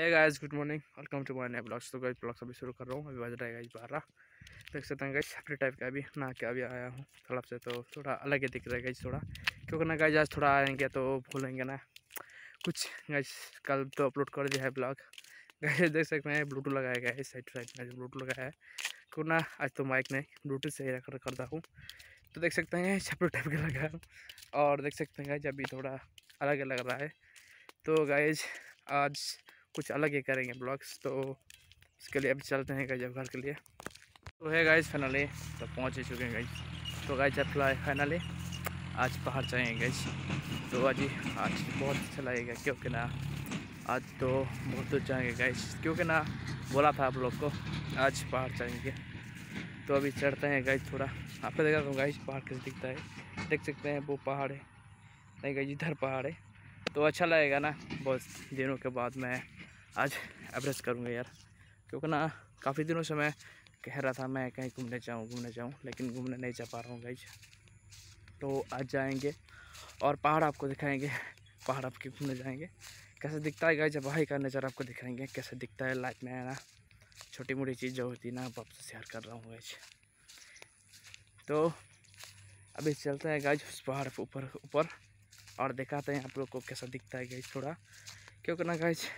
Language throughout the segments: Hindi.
है guys good morning welcome to my नए ब्लॉग्स तो गाइस ब्लॉग्स अभी शुरू कर रहा हूँ अभी बज रहा है गाइस बारह देख सकते हैं गाइस अपने टाइप का अभी ना के अभी आया हूँ थोड़ा से तो थोड़ा अलग ही दिख रहा है गाइस थोड़ा क्योंकि ना गाइस आज थोड़ा आएंगे तो भूलेंगे ना कुछ गाइस कल तो अपलोड कर दिया है ब्लॉग गाइस देख सकते हैं ब्लूटूथ लगाया गया है साइड साइड में ब्लूटूथ लगाया है क्यों ना आज तो माइक ने ब्लूटूथ से ही रख करता हूँ तो देख सकते हैं छपड़े टाइप का लगाया और देख सकते हैं गाइज अभी थोड़ा अलग अलग रहा है तो गाइज आज कुछ अलग ही करेंगे ब्लॉग्स तो इसके लिए अभी चलते हैं गाइज घर के लिए तो है गाइज फाइनली तो पहुँच ही चुके हैं गाइज तो गाइज अब फाइनली आज बाहर जाएंगे गाइज तो आज आज बहुत अच्छा लगेगा क्योंकि ना आज तो बहुत दूर जाएंगे गाइज क्योंकि ना बोला था आप लोग को आज बाहर जाएंगे तो अभी चढ़ते हैं गाइज थोड़ा आप देखा तो गाइज पहाड़ कैसे दिखता है देख सकते हैं वो पहाड़ है नहीं गाइज इधर पहाड़ है तो अच्छा लगेगा ना बहुत दिनों के बाद मैं आज एवरेस्ट करूँगा यार क्योंकि ना काफ़ी दिनों से मैं कह रहा था मैं कहीं घूमने जाऊँ घूमने जाऊँ लेकिन घूमने नहीं जा पा रहा हूँ गई तो आज जाएंगे और पहाड़ आपको दिखाएंगे पहाड़ आपके घूमने जाएंगे कैसे दिखता है गाइज वहाँ का नज़र आपको दिखाएंगे कैसे दिखता है लाइफ में ना छोटी मोटी चीज़ जो होती ना ना आपसे शेयर कर रहा हूँ गई तो अभी चलते हैं गाइज उस पहाड़ ऊपर ऊपर और दिखाते हैं आप लोग को कैसा दिखता है गई थोड़ा क्योंकि ना गाइज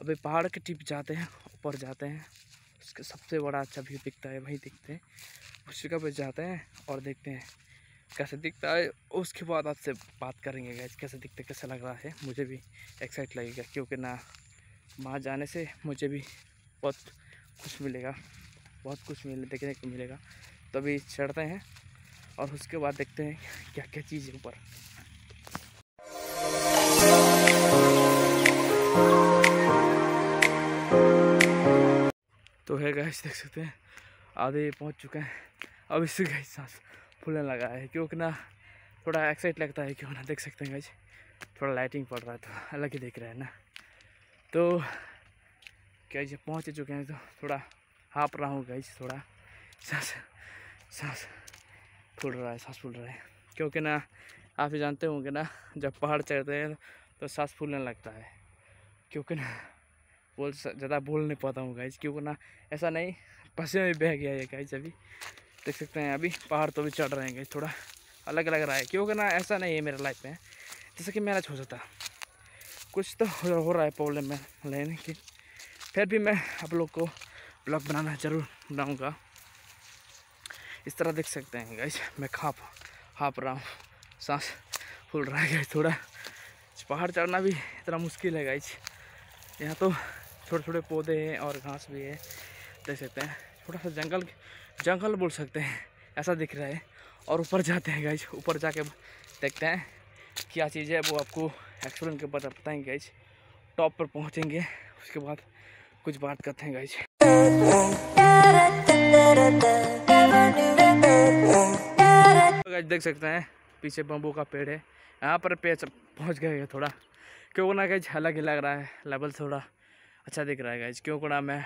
अभी पहाड़ के टिप जाते हैं ऊपर जाते हैं उसका सबसे बड़ा अच्छा व्यू दिखता है वही दिखते हैं उस जगह पर जाते हैं और देखते हैं कैसे दिखता है उसके बाद आपसे बात करेंगे गैस कैसे दिखते कैसे कैसा लग रहा है मुझे भी एक्साइट लगेगा क्योंकि ना वहाँ जाने से मुझे भी बहुत कुछ मिलेगा बहुत कुछ मिले देखने को मिलेगा तो अभी चढ़ते हैं और उसके बाद देखते हैं क्या क्या चीज़ है ऊपर तो है गैस देख सकते हैं आधे पहुंच चुके हैं अब इससे गैस सांस फूलने लगा है क्योंकि ना थोड़ा एक्साइट लगता है क्यों ना देख सकते हैं गैस थोड़ा लाइटिंग पड़ रहा है तो अलग ही देख रहा है ना तो क्या जब पहुँच चुके हैं तो थोड़ा हाँप रहा हूँ गैस थोड़ा सांस सांस फूल रहा है सांस फूल रहा है क्योंकि ना आप ही जानते होंगे ना जब पहाड़ चढ़ते हैं तो सांस फूलने लगता है क्योंकि ना बोल ज़्यादा बोल नहीं पाता हूँ गाइज क्योंकि ना ऐसा नहीं पसीने में बह गया है गाइज अभी देख सकते हैं अभी पहाड़ तो भी चढ़ रहे हैं गाइज थोड़ा अलग लग रहा है क्योंकि ना ऐसा नहीं है मेरे लाइफ में जैसे कि मैनेज हो जाता कुछ तो हो रहा है प्रॉब्लम में लेने की फिर भी मैं आप लोग को ब्लॉग बनाना ज़रूर बनाऊँगा इस तरह देख सकते हैं गाइज मैं खाप हाँप रहा हूँ सांस फूल रहा है गाइज थोड़ा पहाड़ चढ़ना भी इतना मुश्किल है गाइज यहाँ तो छोटे छोटे पौधे हैं और घास भी है देख सकते हैं छोटा सा जंगल जंगल बोल सकते हैं ऐसा दिख रहा है और ऊपर जाते हैं गाइज ऊपर जाके देखते हैं क्या चीज़ है वो आपको एक्सप्लेन के बाद बताएंगे गाइज टॉप पर पहुँचेंगे उसके बाद कुछ बात करते हैं गाइज गाइज तो देख सकते हैं पीछे बम्बू का पेड़ है यहाँ पर पेड़ पहुँच गए थोड़ा क्यों ना कहीं अलग ही लग रहा है लेवल थोड़ा अच्छा दिख रहा है गाइज क्यों कड़ा मैं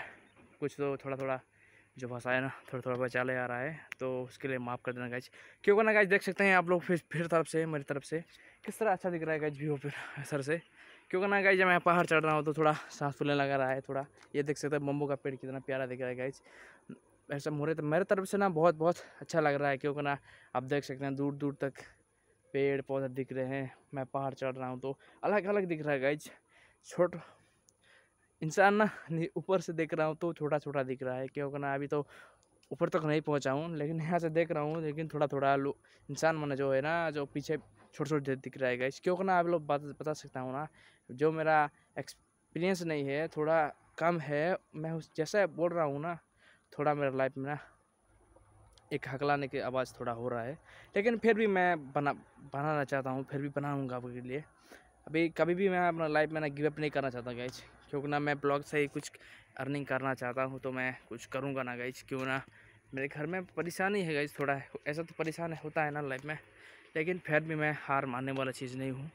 कुछ तो थोड़ा थोड़ा जो है ना थोड़ा थोड़ा बचा ले आ रहा है तो उसके लिए माफ़ कर देना गाइज क्यों ना गाइज देख सकते हैं आप लोग फिर फिर तरफ से मेरी तरफ से किस तरह अच्छा दिख रहा है गाइज व्यू फिर सर से क्यों ना गाइज जब मैं पहाड़ चढ़ रहा हूँ तो थोड़ा सांस फूलने लगा रहा है थोड़ा ये देख सकते हैं बम्बू का पेड़ कितना प्यारा दिख रहा है गाइज ऐसा मोरे तो मेरे तरफ से ना बहुत बहुत अच्छा लग रहा है क्योंकि ना आप देख सकते हैं दूर दूर तक पेड़ पौधे दिख रहे हैं मैं पहाड़ चढ़ रहा हूँ तो अलग अलग दिख रहा है गाइज छोट इंसान ना ऊपर से देख रहा हूँ तो छोटा छोटा दिख रहा है क्योंकि ना अभी तो ऊपर तक नहीं पहुँचा हूँ लेकिन यहाँ से देख रहा हूँ लेकिन थोड़ा थोड़ा इंसान मैंने जो है ना जो पीछे छोटे छोटे दिख रहा है गाइस क्योंकि ना आप लोग बात बता सकता हूँ ना जो मेरा एक्सपीरियंस नहीं है थोड़ा कम है मैं उस जैसे बोल रहा हूँ ना थोड़ा मेरा लाइफ में ना एक हकलाने की आवाज़ थोड़ा हो रहा है लेकिन फिर भी मैं बना बनाना चाहता हूँ फिर भी बनाऊँगा आपके लिए अभी कभी भी मैं अपना लाइफ में ना गिव अप नहीं करना चाहता गैच क्योंकि ना मैं ब्लॉग से ही कुछ अर्निंग करना चाहता हूँ तो मैं कुछ करूँगा ना गाइज क्यों ना मेरे घर में परेशानी है गाइज थोड़ा ऐसा तो परेशान होता है ना लाइफ में लेकिन फिर भी मैं हार मानने वाला चीज़ नहीं हूँ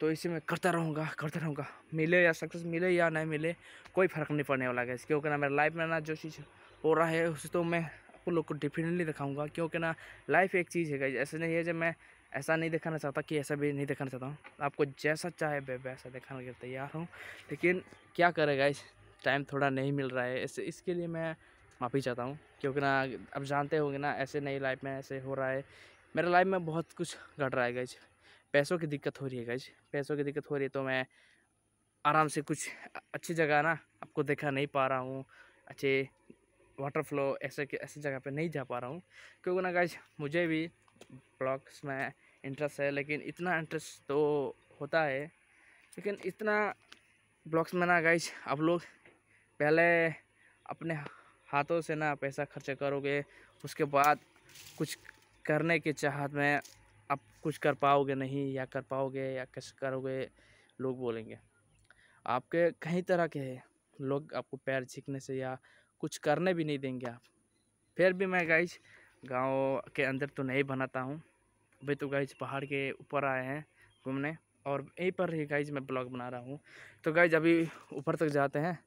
तो इसे मैं करता रहूँगा करता रहूँगा मिले या सक्सेस मिले या नहीं मिले कोई फ़र्क नहीं पड़ने वाला गाइज क्योंकि ना मेरे लाइफ में ना जो चीज़ हो रहा है उसे तो मैं आप लोग को डिफिनेटली दिखाऊँगा क्योंकि ना लाइफ एक चीज़ है गाइज ऐसे नहीं है जब मैं ऐसा नहीं दिखाना चाहता कि ऐसा भी नहीं दिखाना चाहता हूँ आपको जैसा चाहे वैसा दिखाने के तैयार हूँ लेकिन क्या करेगा इस टाइम थोड़ा नहीं मिल रहा है ऐसे इसके लिए मैं माफ़ी चाहता हूँ क्योंकि ना अब जानते होंगे ना ऐसे नई लाइफ में ऐसे हो रहा है मेरे लाइफ में बहुत कुछ घट रहा है गज पैसों की दिक्कत हो रही है गज पैसों की दिक्कत हो रही है तो मैं आराम से कुछ अच्छी जगह ना आपको देखा नहीं पा रहा हूँ अच्छे वाटर फ्लो ऐसे ऐसे जगह पे नहीं जा पा रहा हूँ क्योंकि ना गाइज मुझे भी ब्लॉक्स में इंटरेस्ट है लेकिन इतना इंटरेस्ट तो होता है लेकिन इतना ब्लॉक्स में ना गाइज आप लोग पहले अपने हाथों से ना पैसा खर्च करोगे उसके बाद कुछ करने के चाहत में आप कुछ कर पाओगे नहीं या कर पाओगे या कैसे करोगे लोग बोलेंगे आपके कई तरह के हैं लोग आपको पैर छीकने से या कुछ करने भी नहीं देंगे आप फिर भी मैं गाइज गांव के अंदर तो नहीं बनाता हूँ अभी तो गाइज पहाड़ के ऊपर आए हैं घूमने और यहीं पर ही गाइज मैं ब्लॉग बना रहा हूँ तो गाइज अभी ऊपर तक जाते हैं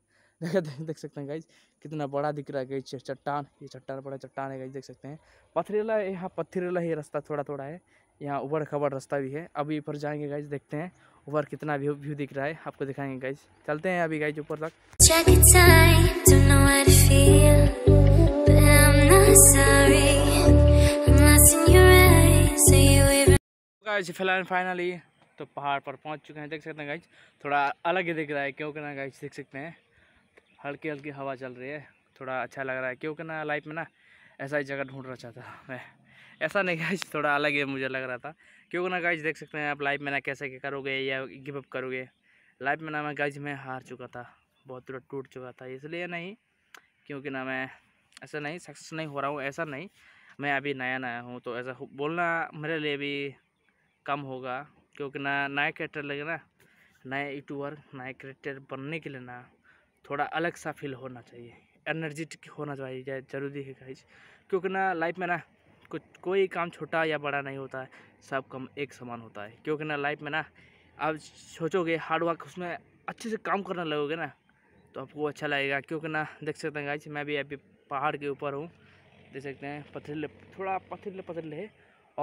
देख देख देख सकते हैं गाइज कितना बड़ा दिख रहा है गाइज चट्टान ये चट्टान बड़ा चट्टान है गाइज देख सकते हैं पथरीला यहाँ पथरीला ही रास्ता थोड़ा थोड़ा है यहाँ ऊबर खबर रास्ता भी है अभी ऊपर जाएंगे गाइज देखते हैं ऊपर कितना व्यू व्यू दिख रहा है आपको दिखाएंगे गाइज चलते हैं अभी गाइज ऊपर तक गाइज फिलहाल फाइनली तो पहाड़ पर पहुंच चुके हैं देख सकते हैं गाइज थोड़ा अलग ही दिख रहा है क्योंकि ना गाइज देख सकते हैं हल्की हल्की हवा चल रही है थोड़ा अच्छा लग रहा है क्योंकि ना लाइफ में ना ऐसा ही जगह रहा चाहता था मैं ऐसा नहीं गाइज थोड़ा अलग ही मुझे लग रहा था क्योंकि ना गाइज देख सकते हैं आप लाइफ में ना कैसे क्या करोगे या गिव अप करोगे लाइफ में ना मैं गाइज में हार चुका था बहुत थोड़ा टूट चुका था इसलिए नहीं क्योंकि ना मैं ऐसा नहीं सक्सेस नहीं हो रहा हूँ ऐसा नहीं मैं अभी नया नया हूँ तो ऐसा बोलना मेरे लिए भी कम होगा क्योंकि ना नया क्रिएटर लगे ना नया यूट्यूबर नया क्रिएटर बनने के लिए ना थोड़ा अलग सा फील होना चाहिए एनर्जेटिक होना चाहिए जरूरी है गाइज क्योंकि ना लाइफ में ना कुछ कोई काम छोटा या बड़ा नहीं होता है सब काम एक समान होता है क्योंकि ना लाइफ में ना आप सोचोगे हार्ड वर्क उसमें अच्छे से काम करने लगोगे ना तो आपको अच्छा लगेगा क्योंकि ना देख सकते हैं गाइज मैं भी अभी पहाड़ के ऊपर हूँ देख सकते हैं पथरीले थोड़ा पथरीले पथरीले है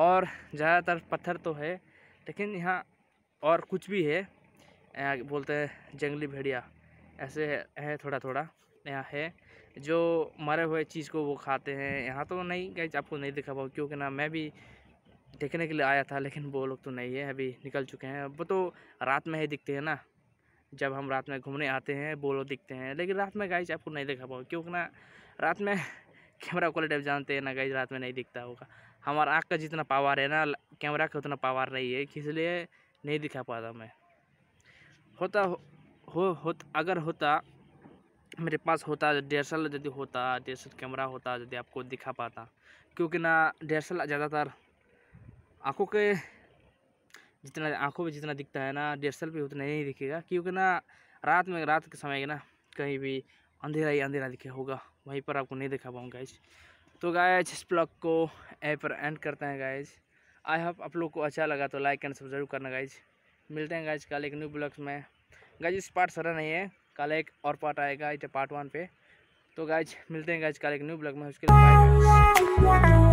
और ज़्यादातर पत्थर तो है लेकिन यहाँ और कुछ भी है यहाँ बोलते हैं जंगली भेड़िया ऐसे है, है थोड़ा थोड़ा यहाँ है जो मरे हुए चीज़ को वो खाते हैं यहाँ तो नहीं गए आपको नहीं दिखा पाऊँ क्योंकि ना मैं भी देखने के लिए आया था लेकिन वो लोग तो नहीं है अभी निकल चुके हैं वो तो रात में ही दिखते हैं ना जब हम रात में घूमने आते हैं वो लोग दिखते हैं लेकिन रात में गाइस आपको नहीं दिखा पाऊँ क्योंकि ना रात में कैमरा क्वालिटी जानते हैं ना गाइज रात में नहीं दिखता होगा हमारा आँख का जितना पावर है ना कैमरा का उतना पावर नहीं है इसलिए नहीं दिखा पाता मैं होता हो, हो, हो अगर होता मेरे पास होता डेरसल यदि होता डेरसल कैमरा होता यदि आपको दिखा पाता क्योंकि ना डेरसल ज़्यादातर आँखों के जितना आँखों में जितना दिखता है ना डेरसल भी उतना नहीं दिखेगा क्योंकि ना रात में रात के समय ना कहीं भी अंधेरा ही अंधेरा दिखे होगा वहीं पर आपको नहीं दिखा पाऊँगा गाइज तो गायज इस ब्लॉग को यहीं पर एंड करते हैं गाइज आई होप आप लोग को अच्छा लगा तो लाइक एंड सब जरूर करना गाइज मिलते हैं गाइज कल एक न्यू ब्लॉग्स में गाइज इस पार्ट सारा नहीं है कल एक और पार्ट आएगा इस पार्ट वन पे तो गाइज मिलते हैं गाइज कल एक न्यू ब्लॉग में उसके लिए